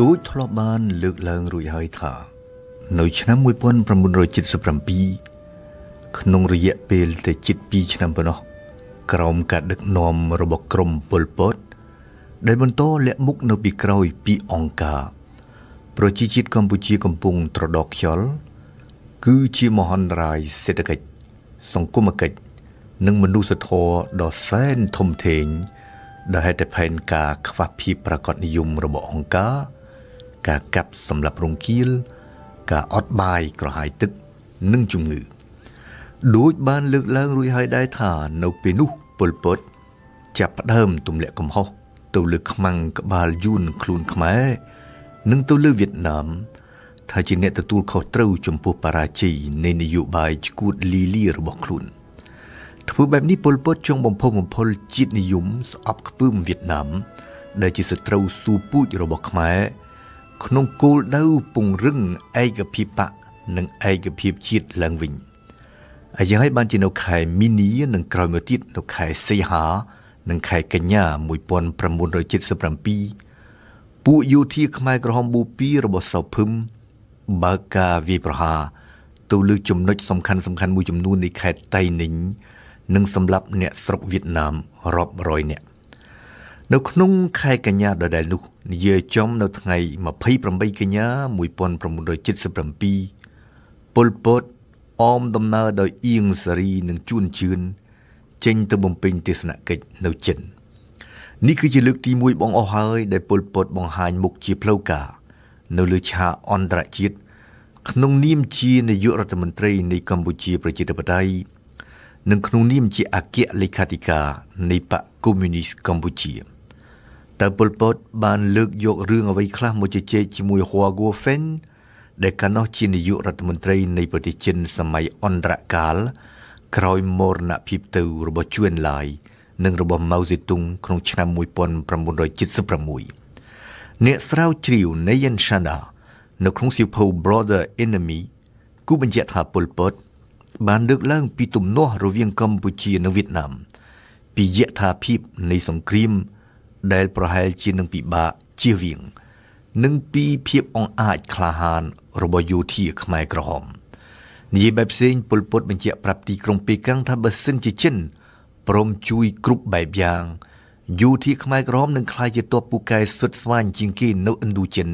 ដូចធ្លាប់បានលើកឡើងរួចហើយថា នៅ ឆ្នាំ1977ក្នុងរយៈពេលតែជិត2ឆ្នាំប៉ុណ្ណោះក្រោមការដឹកនាំរបស់ក្រុមប៉ុលពត ដែលបន្តលាក់មុខនៅពីក្រោយពីអង្គការប្រជាជាតិកម្ពុជាកំពុងត្រដកខ្យល់គឺជាមហន្តរាយសេដ្ឋកិច្ចសង្គមគិច្ចនិងមនុស្សធម៌ដ៏សែនធំធេងដែលហេតុតែផែនការខ្វះភាពប្រកបនិយមរបស់អង្គការការកាប់សម្រាប់រង្គាលការអត់បាយក្រហាយទឹកនិងជំងឺដូចបានលើកឡើងរួចហើយដែរថានៅពេលនោះពលពតចាប់ផ្ដើមទម្លាក់កំហុសទៅលើខ្មាំងក្បាលយួនខ្លួនខ្មែរនិងទៅលើវៀតណាមថាជាអ្នកទទួលខុសត្រូវចំពោះបរាជ័យនៃនយោបាយឈួតលីលីរបស់ខ្លួនធ្វើបែបនេះពលពតចង់បំផុសបំផុលជាតិនិយមស្អប់ខ្ពើមវៀតណាម ដែលជាសត្រូវស៊ូពូជរបស់ខ្មែរក្នុងគោលដៅពង្រឹងឯកភាពបកនិងឯកភាពជាតិឡើងវិញអាយ៉ាងហើយបានជានៅខែមីនានិងក្រោយមកទៀតនៅខែសីហា និងខែកញ្ញា1977ពួកយោធាខ្មែរក្រហមបូព៌ារបស់សៅភឹមបើកការវាយប្រហារទៅលើចំណុចសំខាន់សំខាន់មួយចំនួននៃខេត្តតៃ ninh និងសម្លាប់អ្នកស្រុកវៀតណាមរាប់រយនាក់នៅ ក្នុង ខែកញ្ញាដដែលនោះនិយាយចំនៅថ្ងៃ28កញ្ញា1977ពលពតអមដំណើរដោយអៀងសារីនិងជួនជឿនចេញទៅបំពេញទេសនកិច្ចនៅចិននេះគឺជាលើកទី1បងអស់ហើយដែលពលពតបង្ហាញមុខជាផ្លូវការ នៅលើឆាកអន្តរជាតិក្នុងនាមជានាយករដ្ឋមន្ត្រីនៃកម្ពុជាប្រជាធិបតេយ្យនិងក្នុងនាមជាអគ្គលេខាធិការនៃបកកុម្មុយនីសកម្ពុជា។តើពលពតបានលើកយករឿងអ្វីខ្លះមកជជែកជាមួយហួហ្គូហ្វិនដែលកាលនោះជានាយករដ្ឋមន្ត្រី នៃប្រទេសចិនសម័យអន្តរកាល ក្រោយមរណភាពទៅរបស់ជួនឡាយនិងរបស់ម៉ៅសេទុងក្នុងឆ្នាំ1976អ្នកស្រាវជ្រាវ Nayan Shanda នៅក្នុងសៀវភៅ Brother Enemy គូបញ្ជាក់ថាពលពតបានលើកឡើង ពីទំនាស់រវាងកម្ពុជានិងវៀតណាមពីយថាភាពនៃសង្គ្រាមដែលប្រហែលជានឹងពិបាកជៀសវាងនិងពីភាពអង្អាចក្លាហានរបស់យោធាខ្មែរក្រហមនិយាយបែបផ្សេងពលពតបញ្ជាក់ប្រាប់ទីក្រុងពេកាំងថាបើសិនជាចិនព្រមជួយគ្រប់បែបយ៉ាងយោធាខ្មែរក្រហមនឹងក្លាយជាទ័ពពូកែសុទ្ធស្វាញជាងគេនៅឥណ្ឌូចិន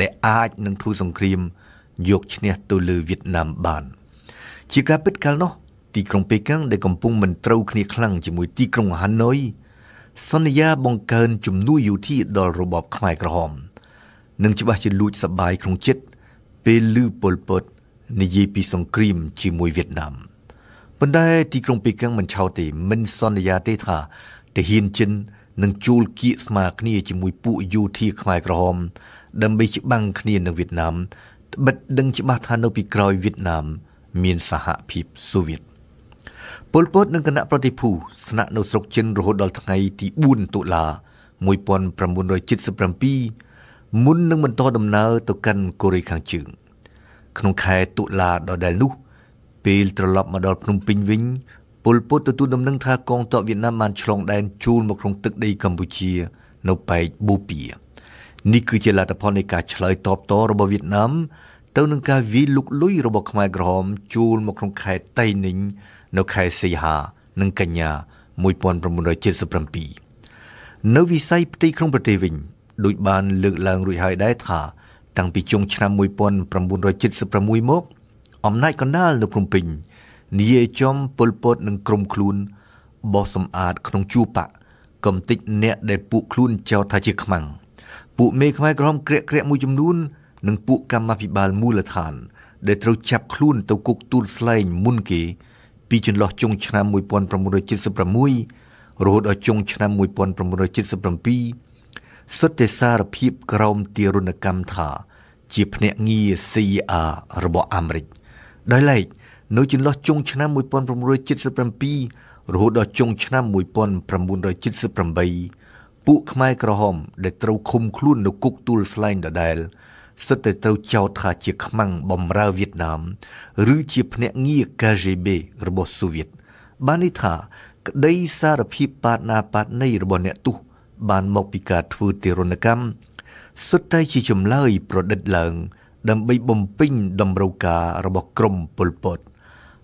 ដែលអាចនឹងធ្វើសង្គ្រាម យកឈ្នះទៅលើវៀតណាមបាន ជាការពិតកាលនោះ ទីក្រុងពេកាំងដែលកំពុងមិនត្រូវគ្នាខ្លាំងជាមួយទីក្រុងហាណូយសន្យាបង្កើនជំនួយយោធាដល់របបខ្មែរក្រហមនិងច្បាស់ជាលួចសបាយក្នុងចិត្តពេលឮពលពតនិយាយពីសង្គ្រាមជាមួយវៀតណាមប៉ុន្តែទីក្រុងប៉េកាំងមិនឆោតទេ មិនសន្យាទេថាទាហានចិននឹងជួលគៀកស្មើគ្នាជាមួយពួកយោធាខ្មែរក្រហម ដើម្បីច្បាំងគ្នានឹងវៀតណាមត្បិតដឹងច្បាស់ថានៅពីក្រោយវៀតណាម មានសហភាពសូវៀត។ពលពតនិងគណៈប្រតិភូស្នាក់នៅស្រុកចិនរហូតដល់ថ្ងៃទី4តុលា1977មុននឹងបន្តដំណើរទៅកាន់កូរ៉េខាងជើង ក្នុងខែតុលាដល់ដែលនោះពេលត្រឡប់មកដល់ភ្នំពេញវិញពលពតទទួលដំណឹងថាកងទ័ពវៀតណាមបានឆ្លងដែនចូលមកក្នុងទឹកដីកម្ពុជា នៅប៉ែកបូព៌ានេះគឺជាលទ្ធផលនៃការឆ្លើយតបតរបស់វៀតណាមទៅនឹងការវាយលុកលុយរបស់ខ្មែរក្រហមចូលមកក្នុងខេត្តតៃ ninh នៅខែសីហានិងកញ្ញា1977នៅវិស័យផ្ទៃក្នុងប្រទេសវិញដូចបានលើកឡើងរួចហើយដែរថាតាំងពីចុងឆ្នាំ1976មកអំណាចកណ្ដាល នៅភ្នំពេញ នាយចំពលពត និងក្រុមខ្លួនបោះសម្អាត ក្នុងជួរបក កំតិចអ្នកដែលពួកខ្លួនចោទថាជាខ្មាំងពួកមេខ្មែរក្រហមក្រាក់ក្រាក់មួយចំនួន និងពួកកម្មាភិបាលមូលដ្ឋាន ដែលត្រូវចាប់ខ្លួន ទៅគុកទួលស្លែងមុនគេពីចន្លោះចុងឆ្នាំ1976រហូតដល់ចុងឆ្នាំ1977សុទ្ធតែសារភាពក្រោមទារុណកម្មថា ជាភ្នាក់ងារ CIA របស់អាមេរិកដោយឡែកនៅចន្លោះចុងឆ្នាំ1977រហូតដល់ចុងឆ្នាំ1978ពួកខ្មែរក្រហមដែលត្រូវឃុំខ្លួននៅគុកទួលស្លែងដដែលស្ទើរតែត្រូវចោទថាជាខ្មាំងបំរើវៀតណាមឬជាភ្នាក់ងារ KGB របស់សូវៀតបាននេះថាក្តីសារភាពបាតណាបាតនៃរបស់អ្នកទោសបានមកពីការធ្វើទារុណកម្មសុទ្ធតែជាចម្លើយប្រឌិតឡើង ដើម្បីបំពេញតម្រូវការរបស់ក្រុមប៉ុលពត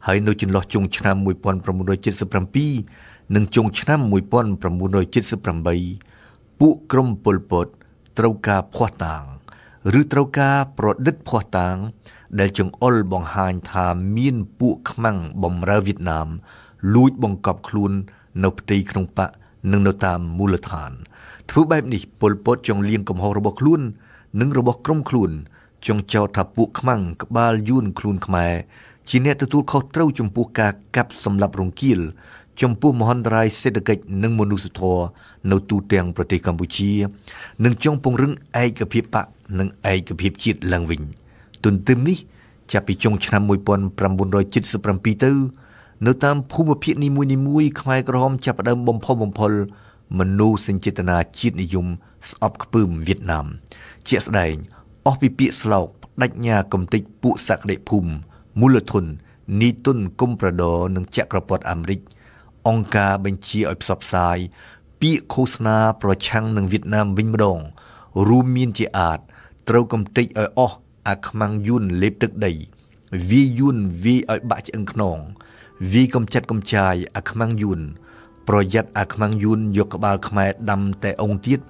ហើយនៅចន្លោះចុងឆ្នាំ1977និងចុងឆ្នាំ1978ពួកក្រុមប៉ុលពតត្រូវការភ័ស្តុតាងឬត្រូវការប្រឌិតភ័ស្តុតាង ដែលចង្អុលបង្ហាញថាមានពួកខ្មាំងបំរើវៀតណាម លួចបង្កប់ខ្លួន នៅផ្ទៃក្នុងបកនិងនៅតាមមូលដ្ឋាន ធ្វើបែបនេះពលពតចង់លៀងកំហុសរបស់ខ្លួននិងរបស់ក្រុមខ្លួនចង់ចោទថាពួកខ្មាំងក្បាលយួនខ្លួនខ្មែរជាអ្នកទទួលខុសត្រូវចំពោះការកាប់សម្លាប់រង្គាលចំពោះមហន្តរាយសេដ្ឋកិច្ចនិងមនុស្សធម៌នៅទូទាំងប្រទេសកម្ពុជា និងចង់ពង្រឹងឯកភាពបកនិងឯកភាពជាតិឡើងវិញទន្ទឹមនេះចាប់ពីចុងឆ្នាំ1977ទៅនៅតាមភូមិភាគនីមួយៗខ្មែរក្រហមចាប់ផ្ដើមបំផុសបំផុលមនុស្សសេចក្ដីជាតិនិយមស្អប់ខ្ពើមវៀតណាម ជាស្ដែងអស់ពីពាក្យស្លោកបដិញ្ញាកំតិចពួកសក្តិភូមិមូលធននីតុនគុំប្រដរនិងចក្រពតអាមេរិកអង្គការបញ្ជាឲ្យផ្សព្វផ្សាយ ពាក្យឃោសនា ប្រឆាំងនឹងវៀតណាមវិញម្ដង រួមមានជាអាចត្រូវកំទេចឲ្យអស់អាខ្មាំងយួនលេបទឹកដីវាយួនវាយឲ្យបាក់ឆ្អឹងខ្នងវាយកំចាត់កំចាយអាខ្មាំងយួនប្រយ័ត្នអាខ្មាំងយួនយកក្បាលខ្មែរដាំតែអង្គទៀត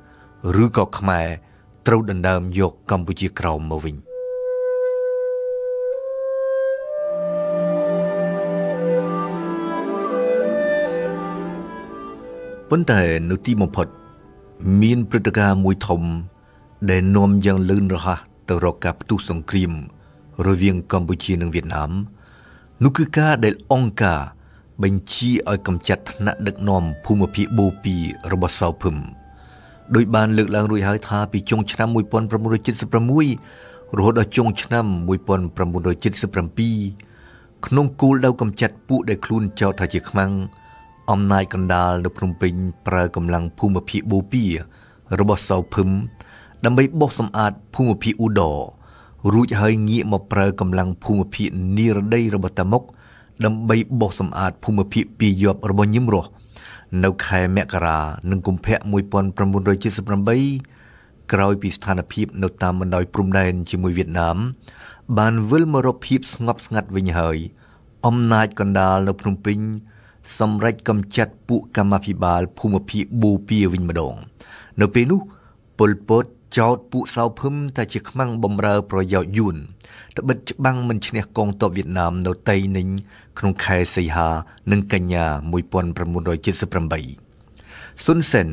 ឬក៏ខ្មែរ ត្រូវដណ្ដើមយកកម្ពុជាក្រោមមកវិញប៉ុន្តែនៅទីបំផុត មានព្រឹត្តិការណ៍មួយធំដែលនាំយ៉ាងលឿនរហ័សទៅរកការផ្ទុះសង្គ្រាមរវាងកម្ពុជានិងវៀតណាមនោះគឺការដែលអង្គការបញ្ជាឲ្យកម្ចាត់ថ្នាក់ដឹកនាំភូមិភាគបូពីរបស់សៅភឹមដោយបានលើកឡើងរួចហើយថាពីចុងឆ្នាំ1976រហូតដល់ចុងឆ្នាំ1977ក្នុងគោលដៅកម្ចាត់ពួកដែលខ្លួនចោទថាជាខ្មាំងអំណាចកណ្ដាលនៅភ្នំពេញ ប្រើកម្លាំងភូមិភាគបូពីរបស់សៅភឹមដើម្បីបោសសម្អាតភូមិភាគឧដររួចហើយងាកមកប្រើកម្លាំងភូមិភាគនិរដីរបស់តាមុក ដើម្បីបោសសម្អាតភូមិភាគពីយប់របស់ញឹមរស់នៅខែមករានិងកុម្ភៈ1978ក្រោយពីស្ថានភាពនៅតាមបណ្ដោយព្រំដែនជាមួយវៀតណាមបានវិលមករកភាពស្ងប់ស្ងាត់វិញហើយអំណាចកណ្ដាលនៅភ្នំពេញ សម្រេចកំចាត់ពួកកម្មាភិបាលភូមិភាគបូព៌ាវិញម្ដង នៅពេលនោះពលពតចោទពួកសៅភឹមថាជាខ្មាំងបំរើប្រយោជន៍យួនត្បិតច្បាំងមិនឈ្នះកងទ័ពវៀតណាមនៅតៃនិញក្នុងខែសីហានិងកញ្ញា1978សុនសេន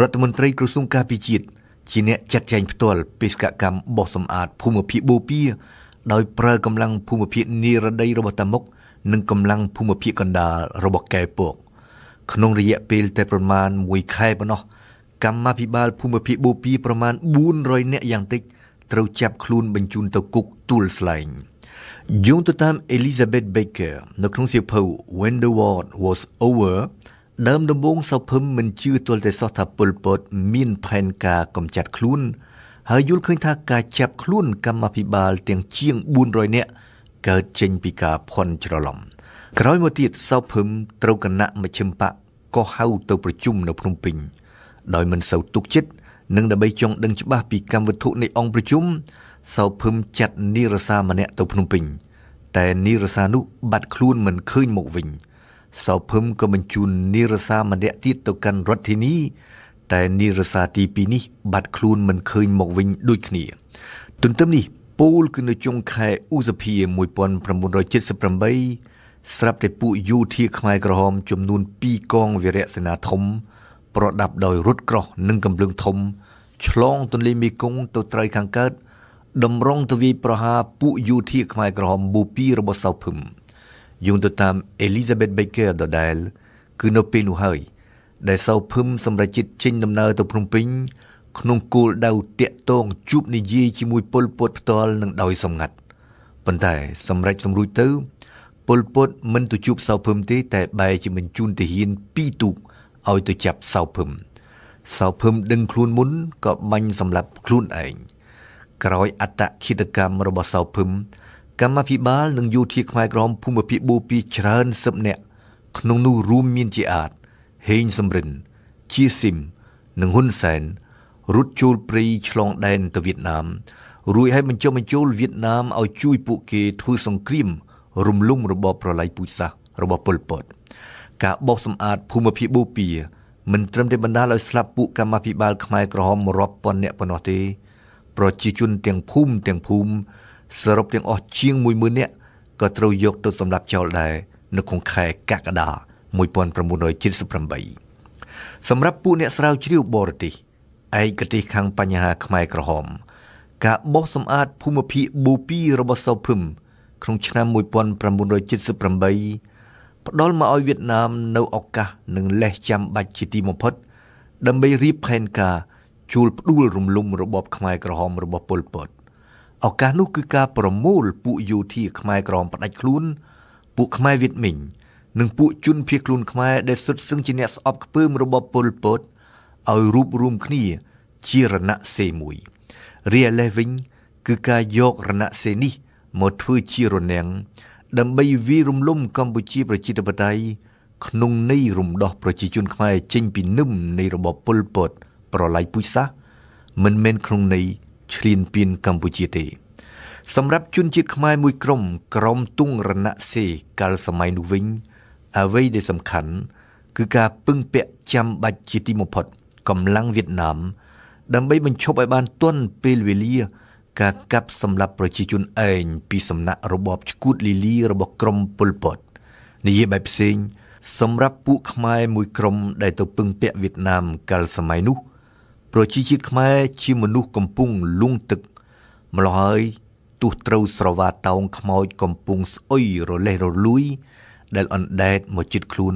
រដ្ឋមន្ត្រីក្រសួងការពារជាតិជាអ្នកចាត់ចែងផ្ទាល់បេសកកម្មបោះសម្អាតភូមិភាគបូព៌ាដោយប្រើកម្លាំងភូមិភាគនិរដីរបស់តាមុកនិងកម្លាំងភូមិភាគកណ្ដាលរបស់កែពកក្នុងរយៈពេលតែប្រមាណ1ខែប៉ុណ្ណោះកម្មាភិបាលភូមិភាគបូព៌ាប្រមាណ400នាក់យ៉ាងតិចត្រូវចាប់ខ្លួនបញ្ជូនទៅគុកទួលស្លែងយោងទៅតាម Elizabeth Baker នៅក្នុងសៀវភៅ When the War Was Over ដើមដំបូងសៅភឹមមិនជឿទាល់តែសោះថាពលពតមានផែនការកំចាត់ខ្លួនហើយយល់ឃើញថាការចាប់ខ្លួន កម្មាភិបាល ទាំងជាង400នាក់កើតចេញពីការភ័ន្តច្រឡំក្រោយមកទៀតសៅភឹមត្រូវគណៈមជ្ឈិមបកក៏ហៅ ទៅប្រជុំនៅភ្នំពេញ។ដោយមិនសូវទុកចិត្តនិងដើម្បីចង់ដឹងច្បាស់ពីកម្មវត្ថុនៃអង្គប្រជុំសោភឹមចាត់នីរសាម្នាក់ទៅភ្នំពេញតែនីរសានោះបាត់ខ្លួនមិនឃើញមកវិញសោភឹមក៏បញ្ជូននីរសាម្នាក់ទៀតទៅកាន់រដ្ឋធានីតែនីរសាទី2នេះបាត់ខ្លួនមិនឃើញមកវិញដូចគ្នា ទន្ទឹមនេះពូលគឺនៅចុងខែឧសភា1978ស្រាប់តែពួកយោធាខ្មែរក្រហមចំនួន2កងវីរៈសេនាធំប្រដាប់ដោយរថក្រោះនិងកម្លឹងធំឆ្លងទន្លេមេគង្គទៅត្រីខាងកើតតម្រង់ទៅវាយប្រហារពួកយោធាខ្មែរក្រហមបូពីរបស់សៅភឹមយោងទៅតាម អេលីសាបេតបេកេដដែលគឺនៅពេលនោះហើយ ដែលសៅភឹមសម្រេចចិត្តចេញដំណើរទៅភ្នំពេញ ក្នុងគោលដៅតាក់ទងជួបនយោបាយជាមួយពលពតផ្ទាល់និងដោយសម្ងាត់ប៉ុន្តែសម្រេចសម្រួចទៅពលពតមិនទៅជួបសៅភឹមទេតែបែរជាបញ្ជូនទាហាន2ទូកឲ្យទៅចាប់សៅភឹមសៅភឹមដឹងខ្លួនមុនក៏បាញ់សម្លាប់ខ្លួនឯងក្រោយអត្តឃាតកម្មរបស់សៅភឹមកម្មាភិបាលនិងយោធាខ្មែរក្រមភូមិភាគបូពីច្រើនសិបនាក់ក្នុងនោះរួមមានជាអាតហេងសំរិនជាស៊ីមនិងហ៊ុនសែនរត់ចូលព្រៃឆ្លងដែនទៅវៀតណាម រួចហើយបញ្ចុះបញ្ចូលវៀតណាមឲ្យជួយពួកគេធ្វើសង្គ្រាមរំលំរបបប្រល័យពូជសាសន៍របស់ប៉ុលពត។ការបោសសម្អាតភូមិភាគបូព៌ាមិនត្រឹមតែបណ្ដាលឲ្យស្លាប់ពួកកម្មាភិបាលខ្មែរក្រហមរាប់ពាន់អ្នកប៉ុណ្ណោះទេ ប្រជាជនទាំងភូមិទាំងភូមិសរុបទាំងអស់ជាង10000នាក់ក៏ត្រូវយកទៅសម្លាប់ចោលដែរនៅក្នុងខែកក្កដា1978សម្រាប់ពួកអ្នកស្រាវជ្រាវបរទេសឯកទេសខាងបញ្ហាខ្មែរក្រហម ការបោសសម្អាតភូមិភាគបូព៌ារបស់សូភឹមក្នុងឆ្នាំ1978ផ្ដល់មកឲ្យវៀតណាម នៅឱកាសនិងលេសចាំបាច់ជាទីបំផុត ដើម្បីរៀបផែនការជួលផ្ដួលរំលំរបបខ្មែរក្រហមរបស់ប៉ុលពតឱកាសនោះគឺការប្រមូលពួកយោធាខ្មែរក្រហមផ្ដាច់ខ្លួនពួកខ្មែរវៀតមិញនិងពួកជនភៀសខ្លួនខ្មែរដែលសុទ្ធសឹងជាអ្នកស្អប់ខ្ពើមរបបប៉ុលពតឲ្យរួបរวมគ្នាជារណសេមួយរីឯលេសវិញគឺការយករណសេនេះមកធ្វើជារនាំងដើម្បីវាយរំលំកម្ពុជាប្រជាធិបតេយ្យក្នុងន័យរំដោះប្រជាជនខ្មែរចេញពីនឹមនៃរបបប៉ុលពតប្រល័យពូជសាសន៍មិនមែនក្នុងន័យឈ្លានពានកម្ពុជាទេ សម្រាប់ជនជាតិខ្មែរមួយក្រុមក្រមទុងរណសេកាលសម័យនោះវិញអ្វីដែលសំខាន់ គឺការពឹងពាក់ចាំបាច់ជាទីបំផុតកម្លាំងវៀតណាម ដើម្បីបញ្ឈប់ឲ្យបានទាន់ពេលវេលាការកាប់សម្លាប់ប្រជាជនឯងពីសំណាក់របបឈ្គូតលីលីរបស់ក្រុមប៉ុលពតនិយាយបែបផ្សេងសម្រាប់ពួកខ្មែរមួយក្រុមដែលទៅពឹងពាក់វៀតណាមកាលសម័យនោះ ប្រជាជាតិខ្មែរជាមនុស្សកំពុងលង់ទឹកម្ល៉េះហើយទោះត្រូវស្រវាតោងខ្មោចកំពុងស្អុយរលេះរលួយដែលអណ្ដែតមកជិតខ្លួន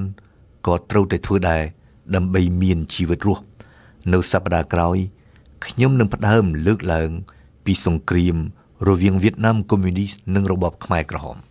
ក៏ត្រូវតែធ្វើដែរដើម្បីមានជីវិតរស់ នៅសប្តាហ៍ក្រោយខ្ញុំនឹងផ្ដើមលើកឡើងពីពីសង្គ្រាមរវាងវៀតណាមកុម្មុយនីសនិងរបបខ្មែរក្រហម។